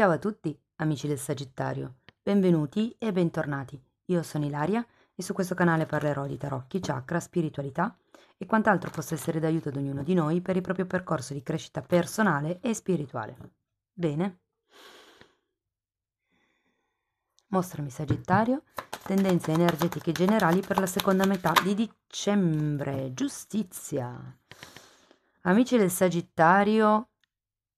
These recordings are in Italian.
Ciao a tutti, amici del Sagittario. Benvenuti e bentornati. Io sono Ilaria e su questo canale parlerò di tarocchi, chakra, spiritualità e quant'altro possa essere d'aiuto ad ognuno di noi per il proprio percorso di crescita personale e spirituale. Bene? Mostrami Sagittario, tendenze energetiche generali per la seconda metà di dicembre. Giustizia. Amici del Sagittario,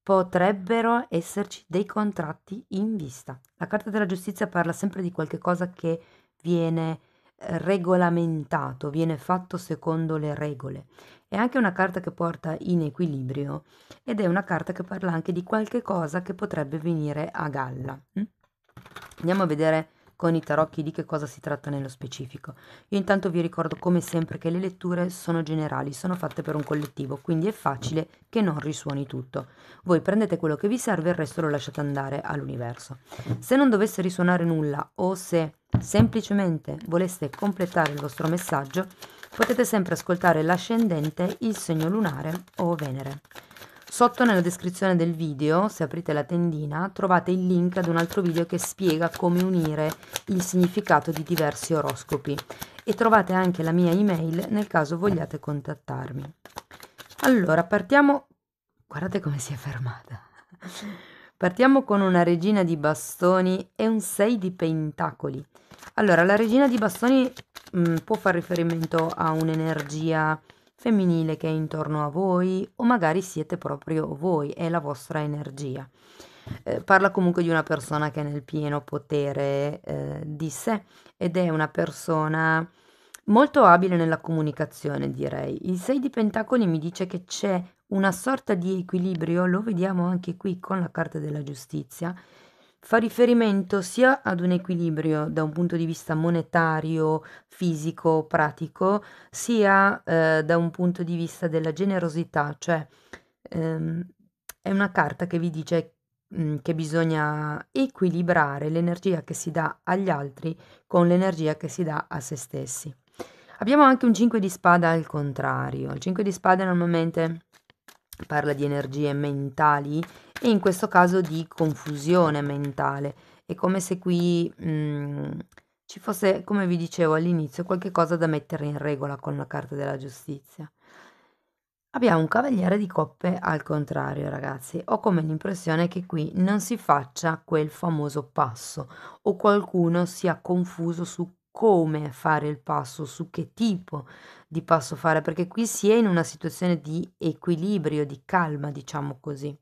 potrebbero esserci dei contratti in vista. La Carta della Giustizia parla sempre di qualche cosa che viene eh, regolamentato, viene fatto secondo le regole. È anche una carta che porta in equilibrio ed è una carta che parla anche di qualche cosa che potrebbe venire a galla. Mm? Andiamo a vedere con i tarocchi di che cosa si tratta nello specifico. Io intanto vi ricordo come sempre che le letture sono generali, sono fatte per un collettivo, quindi è facile che non risuoni tutto. Voi prendete quello che vi serve e il resto lo lasciate andare all'universo. Se non dovesse risuonare nulla o se semplicemente voleste completare il vostro messaggio, potete sempre ascoltare l'ascendente, il segno lunare o Venere. Sotto nella descrizione del video, se aprite la tendina, trovate il link ad un altro video che spiega come unire il significato di diversi oroscopi e trovate anche la mia email nel caso vogliate contattarmi. Allora, partiamo... Guardate come si è fermata. Partiamo con una regina di bastoni e un 6 di pentacoli. Allora, la regina di bastoni mh, mm, può far riferimento a un'energia femminile che è intorno a voi o magari siete proprio voi, è la vostra energia. Eh, parla comunque di una persona che è nel pieno potere eh, di sé ed è una persona molto abile nella comunicazione, direi. Il 6 di Pentacoli mi dice che c'è una sorta di equilibrio, lo vediamo anche qui con la carta della giustizia, fa riferimento sia ad un equilibrio da un punto di vista monetario, fisico, pratico, sia eh, da un punto di vista della generosità, cioè ehm, è una carta che vi dice mm, che bisogna equilibrare l'energia che si dà agli altri con l'energia che si dà a se stessi. Abbiamo anche un 5 di spada al contrario. Il 5 di spada normalmente parla di energie mentali e in questo caso di confusione mentale. È come se qui mh, mm, ci fosse, come vi dicevo all'inizio, qualcosa da mettere in regola con la carta della giustizia. Abbiamo un cavaliere di coppe al contrario, ragazzi. Ho come l'impressione che qui non si faccia quel famoso passo o qualcuno sia confuso su come fare il passo, su che tipo di passo fare, perché qui si è in una situazione di equilibrio, di calma, diciamo così.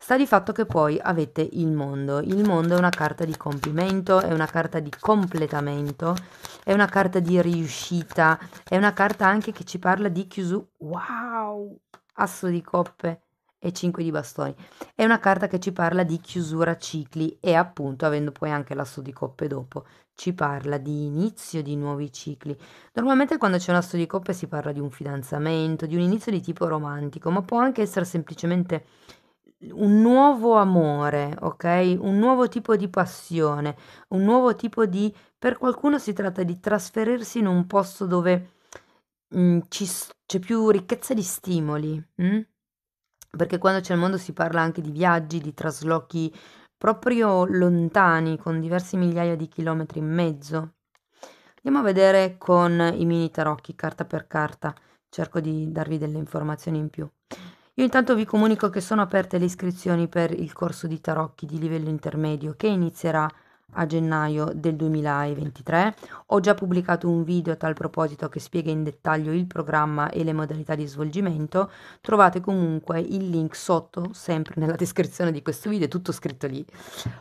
Sta di fatto che poi avete il mondo. Il mondo è una carta di compimento, è una carta di completamento, è una carta di riuscita, è una carta anche che ci parla di chiusura. Wow! Asso di coppe e 5 di bastoni. È una carta che ci parla di chiusura cicli e appunto, avendo poi anche l'asso di coppe dopo, ci parla di inizio di nuovi cicli. Normalmente quando c'è un asso di coppe si parla di un fidanzamento, di un inizio di tipo romantico, ma può anche essere semplicemente un nuovo amore, ok? Un nuovo tipo di passione, un nuovo tipo di... Per qualcuno si tratta di trasferirsi in un posto dove mh, mm, ci, c'è più ricchezza di stimoli. Mh? Mm? perché quando c'è il mondo si parla anche di viaggi, di traslochi proprio lontani, con diverse migliaia di chilometri in mezzo. Andiamo a vedere con i mini tarocchi, carta per carta, cerco di darvi delle informazioni in più. Io intanto vi comunico che sono aperte le iscrizioni per il corso di tarocchi di livello intermedio che inizierà a a gennaio del 2023. Ho già pubblicato un video a tal proposito che spiega in dettaglio il programma e le modalità di svolgimento. Trovate comunque il link sotto, sempre nella descrizione di questo video, tutto scritto lì,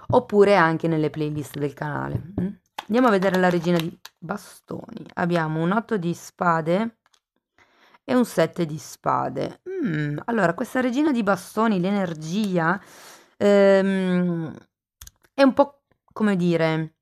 oppure anche nelle playlist del canale. Mm? Andiamo a vedere la regina di bastoni. Abbiamo un 8 di spade e un 7 di spade. Mm, allora, questa regina di bastoni, l'energia, ehm, è un po' come dire,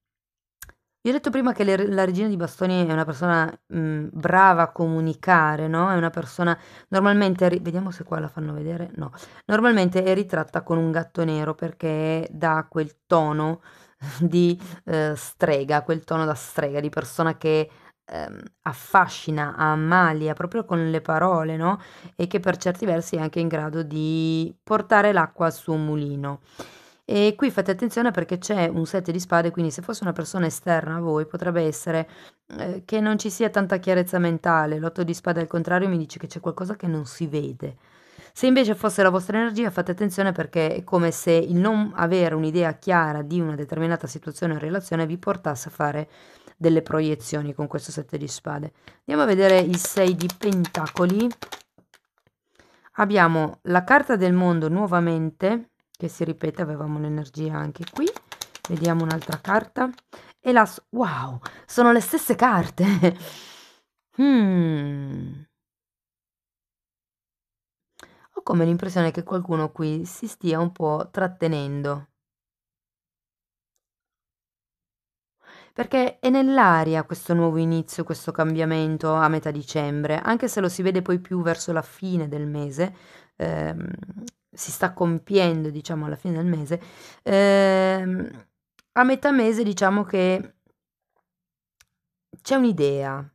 vi ho detto prima che le, la regina di bastoni è una persona mh, mhmm, brava a comunicare, no? È una persona normalmente, vediamo se qua la fanno vedere, no, normalmente è ritratta con un gatto nero perché dà quel tono di eh, strega, quel tono da strega, di persona che eh, affascina, ammalia proprio con le parole, no? E che per certi versi è anche in grado di portare l'acqua al suo mulino. E qui fate attenzione perché c'è un set di spade, quindi se fosse una persona esterna a voi potrebbe essere eh, che non ci sia tanta chiarezza mentale. L'otto di spade al contrario mi dice che c'è qualcosa che non si vede. Se invece fosse la vostra energia, fate attenzione perché è come se il non avere un'idea chiara di una determinata situazione o relazione vi portasse a fare delle proiezioni con questo sette di spade. Andiamo a vedere il 6 di pentacoli. Abbiamo la carta del mondo nuovamente che si ripete avevamo un'energia anche qui vediamo un'altra carta e la wow sono le stesse carte hmm. ho come l'impressione che qualcuno qui si stia un po' trattenendo perché è nell'aria questo nuovo inizio, questo cambiamento a metà dicembre, anche se lo si vede poi più verso la fine del mese, ehm, si sta compiendo, diciamo, alla fine del mese, ehm, a metà mese diciamo che c'è un'idea,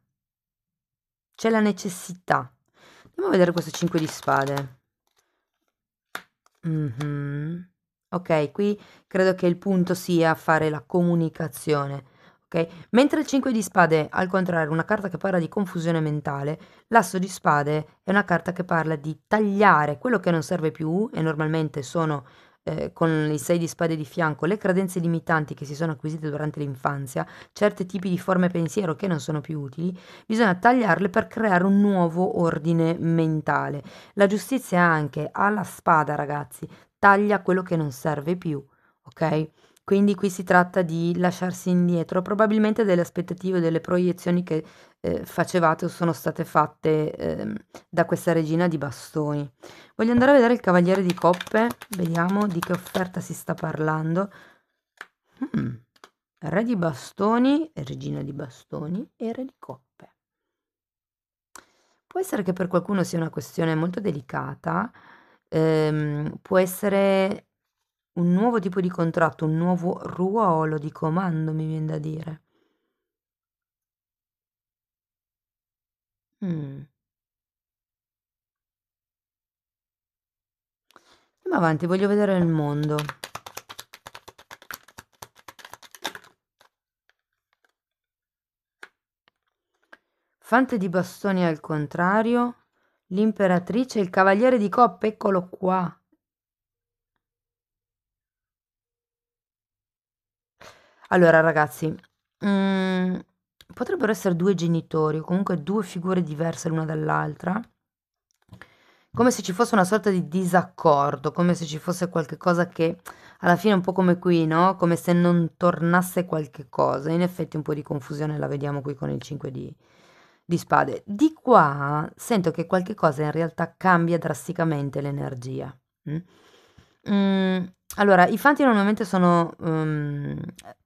c'è la necessità. Andiamo a vedere questo 5 di spade. Mm-hmm. Ok, qui credo che il punto sia fare la comunicazione. Okay? Mentre il 5 di spade, al contrario, è una carta che parla di confusione mentale, l'asso di spade è una carta che parla di tagliare quello che non serve più, e normalmente sono eh, con i 6 di spade di fianco le credenze limitanti che si sono acquisite durante l'infanzia, certi tipi di forme pensiero che non sono più utili, bisogna tagliarle per creare un nuovo ordine mentale. La giustizia anche alla spada, ragazzi, taglia quello che non serve più, ok? Quindi qui si tratta di lasciarsi indietro, probabilmente delle aspettative delle proiezioni che eh, facevate o sono state fatte eh, da questa regina di bastoni. Voglio andare a vedere il cavaliere di coppe, vediamo di che offerta si sta parlando. Mm. Re di bastoni, regina di bastoni e re di coppe. Può essere che per qualcuno sia una questione molto delicata, ehm, può essere un nuovo tipo di contratto, un nuovo ruolo di comando, mi viene da dire. Mm. Andiamo avanti, voglio vedere il mondo. Fante di bastoni al contrario, l'imperatrice, il cavaliere di coppe, eccolo qua. Allora ragazzi, mhmm, potrebbero essere due genitori o comunque due figure diverse l'una dall'altra, come se ci fosse una sorta di disaccordo, come se ci fosse qualche cosa che alla fine è un po' come qui, no? Come se non tornasse qualche cosa. In effetti un po' di confusione la vediamo qui con il 5 di, di spade. Di qua sento che qualche cosa in realtà cambia drasticamente l'energia. Hm? Mm, allora, i fanti normalmente sono, mm,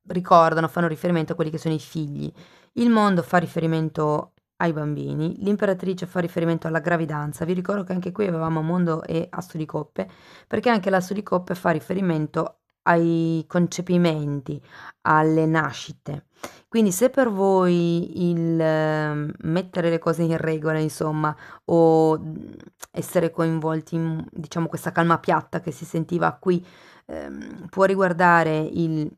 ricordano, fanno riferimento a quelli che sono i figli. Il mondo fa riferimento ai bambini, l'imperatrice fa riferimento alla gravidanza. Vi ricordo che anche qui avevamo mondo e asso di coppe, perché anche l'asso di coppe fa riferimento ai concepimenti, alle nascite. Quindi se per voi il ehm, mettere le cose in regola, insomma, o mhmm, essere coinvolti in, diciamo, questa calma piatta che si sentiva qui, eh, può riguardare il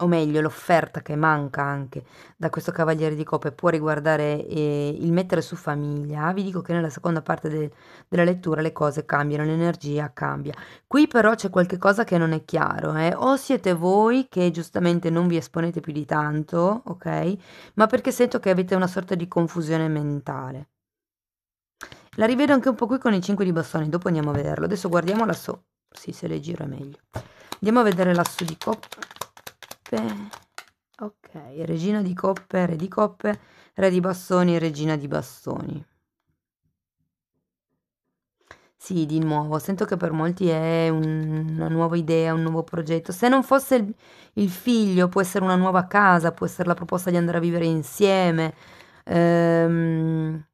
o meglio l'offerta che manca anche da questo Cavaliere di Coppe può riguardare eh, il mettere su famiglia, ah, vi dico che nella seconda parte de- della lettura le cose cambiano, l'energia cambia. Qui però c'è qualche cosa che non è chiaro, eh? o siete voi che giustamente non vi esponete più di tanto, ok? Ma perché sento che avete una sorta di confusione mentale. La rivedo anche un po' qui con i 5 di bastoni, dopo andiamo a vederlo. Adesso guardiamo lassù, sì se le giro è meglio. Andiamo a vedere l'asso di coppe coppe. Ok, regina di coppe, re di coppe, re di bastoni, regina di bastoni. Sì, di nuovo, sento che per molti è un, una nuova idea, un nuovo progetto. Se non fosse il, il, figlio, può essere una nuova casa, può essere la proposta di andare a vivere insieme. Ehm,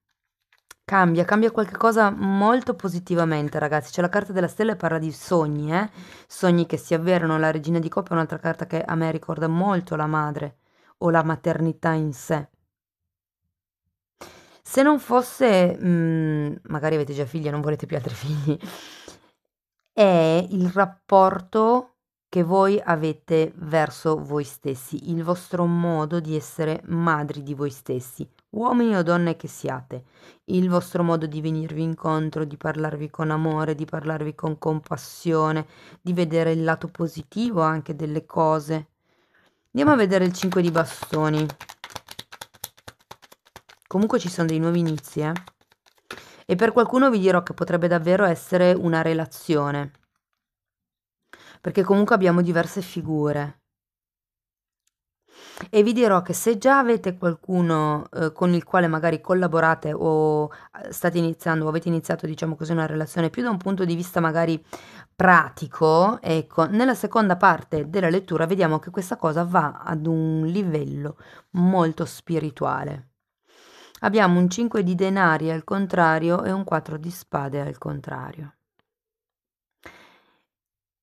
Cambia, cambia qualcosa molto positivamente, ragazzi. C'è la carta della stella e parla di sogni, eh? Sogni che si avverano. La regina di coppe è un'altra carta che a me ricorda molto la madre o la maternità in sé. Se non fosse, mh, mm, magari avete già figli e non volete più altri figli, è il rapporto che voi avete verso voi stessi, il vostro modo di essere madri di voi stessi, uomini o donne che siate, il vostro modo di venirvi incontro, di parlarvi con amore, di parlarvi con compassione, di vedere il lato positivo anche delle cose. Andiamo a vedere il 5 di bastoni. Comunque ci sono dei nuovi inizi, eh? E per qualcuno vi dirò che potrebbe davvero essere una relazione perché comunque abbiamo diverse figure. E vi dirò che se già avete qualcuno eh, con il quale magari collaborate o eh, state iniziando o avete iniziato, diciamo così, una relazione più da un punto di vista magari pratico, ecco, nella seconda parte della lettura vediamo che questa cosa va ad un livello molto spirituale. Abbiamo un 5 di denari al contrario e un 4 di spade al contrario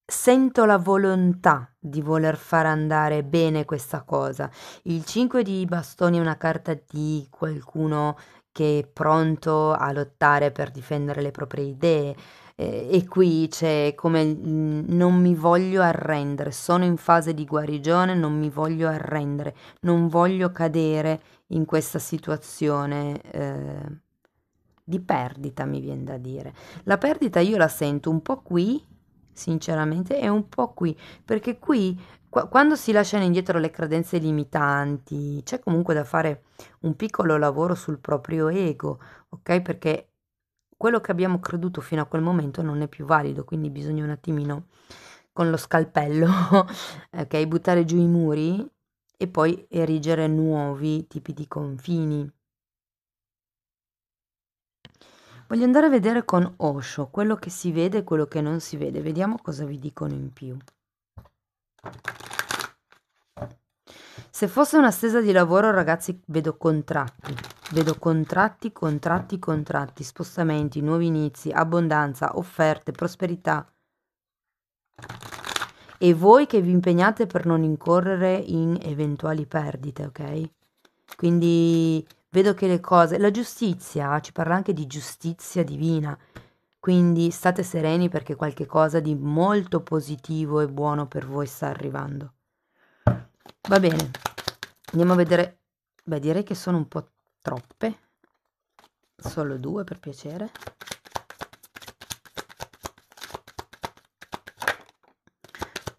sento la volontà di voler far andare bene questa cosa. Il 5 di bastoni è una carta di qualcuno che è pronto a lottare per difendere le proprie idee. Eh, e, qui c'è come mm, non mi voglio arrendere, sono in fase di guarigione, non mi voglio arrendere, non voglio cadere in questa situazione eh, di perdita, mi viene da dire. La perdita io la sento un po' qui sinceramente, è un po' qui, perché qui qua, quando si lasciano indietro le credenze limitanti, c'è comunque da fare un piccolo lavoro sul proprio ego, ok? Perché quello che abbiamo creduto fino a quel momento non è più valido, quindi bisogna un attimino con lo scalpello, ok? Buttare giù i muri e poi erigere nuovi tipi di confini. Voglio andare a vedere con Osho quello che si vede e quello che non si vede. Vediamo cosa vi dicono in più. Se fosse una stesa di lavoro, ragazzi, vedo contratti. Vedo contratti, contratti, contratti, spostamenti, nuovi inizi, abbondanza, offerte, prosperità. E voi che vi impegnate per non incorrere in eventuali perdite, ok? Quindi vedo che le cose, la giustizia, ci parla anche di giustizia divina, quindi state sereni perché qualche cosa di molto positivo e buono per voi sta arrivando. Va bene, andiamo a vedere, beh direi che sono un po' troppe, solo due per piacere.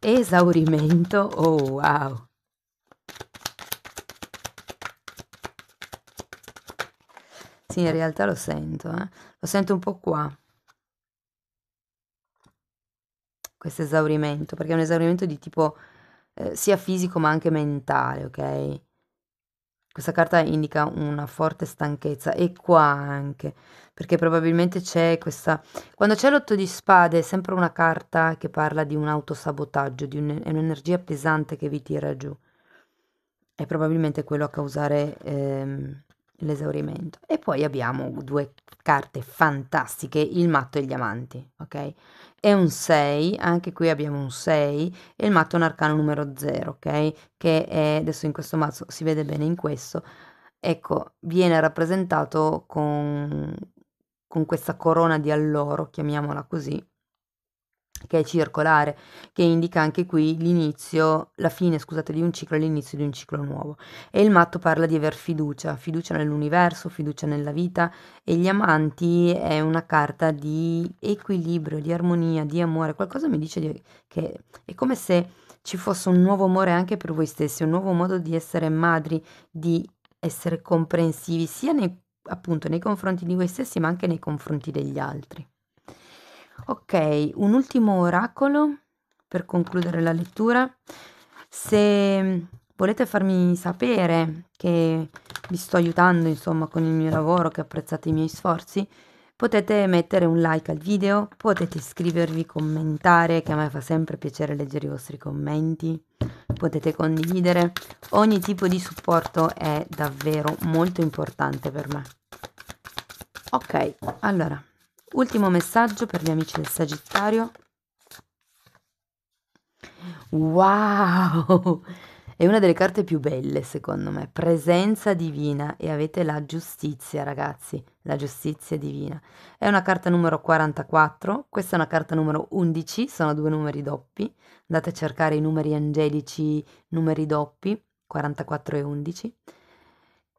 Esaurimento, oh wow! Sì, in realtà lo sento, eh. Lo sento un po' qua. Questo esaurimento, perché è un esaurimento di tipo eh, sia fisico ma anche mentale, ok? Questa carta indica una forte stanchezza e qua anche, perché probabilmente c'è questa... Quando c'è l'otto di spade è sempre una carta che parla di un autosabotaggio, di un... è un'energia pesante che vi tira giù. È probabilmente quello a causare ehm, l'esaurimento. E poi abbiamo due carte fantastiche, il matto e gli amanti, ok? È un 6, anche qui abbiamo un 6 e il matto è un arcano numero 0, ok? Che è, adesso in questo mazzo si vede bene in questo. Ecco, viene rappresentato con, con questa corona di alloro, chiamiamola così, che è circolare, che indica anche qui l'inizio, la fine, scusate, di un ciclo e l'inizio di un ciclo nuovo. E il matto parla di aver fiducia, fiducia nell'universo, fiducia nella vita e gli amanti è una carta di equilibrio, di armonia, di amore. Qualcosa mi dice di, che è come se ci fosse un nuovo amore anche per voi stessi, un nuovo modo di essere madri, di essere comprensivi sia nei, appunto nei confronti di voi stessi ma anche nei confronti degli altri. Ok, un ultimo oracolo per concludere la lettura. Se volete farmi sapere che vi sto aiutando, insomma, con il mio lavoro, che apprezzate i miei sforzi, potete mettere un like al video, potete iscrivervi, commentare, che a me fa sempre piacere leggere i vostri commenti, potete condividere. Ogni tipo di supporto è davvero molto importante per me. Ok, allora Ultimo messaggio per gli amici del Sagittario. Wow! È una delle carte più belle, secondo me. Presenza divina e avete la giustizia, ragazzi. La giustizia divina. È una carta numero 44, questa è una carta numero 11, sono due numeri doppi. Andate a cercare i numeri angelici, numeri doppi, 44 e 11.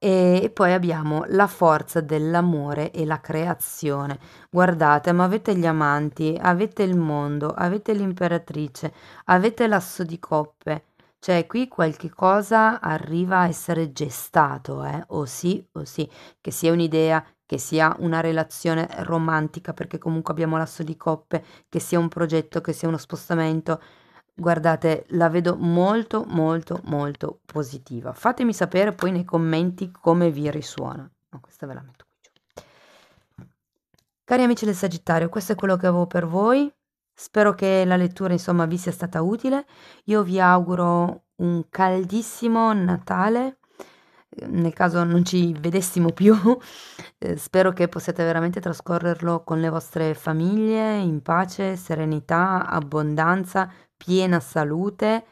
E poi abbiamo la forza dell'amore e la creazione. Guardate, ma avete gli amanti, avete il mondo, avete l'imperatrice, avete l'asso di coppe. Cioè, qui qualche cosa arriva a essere gestato, eh? o sì o sì, che sia un'idea, che sia una relazione romantica, perché comunque abbiamo l'asso di coppe, che sia un progetto, che sia uno spostamento guardate, la vedo molto molto molto positiva. Fatemi sapere poi nei commenti come vi risuona. No, questa ve la metto qui giù. Cari amici del Sagittario, questo è quello che avevo per voi. Spero che la lettura, insomma, vi sia stata utile. Io vi auguro un caldissimo Natale. Nel caso non ci vedessimo più, eh, spero che possiate veramente trascorrerlo con le vostre famiglie in pace, serenità, abbondanza, piena salute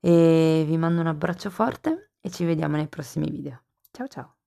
e vi mando un abbraccio forte e ci vediamo nei prossimi video. Ciao ciao!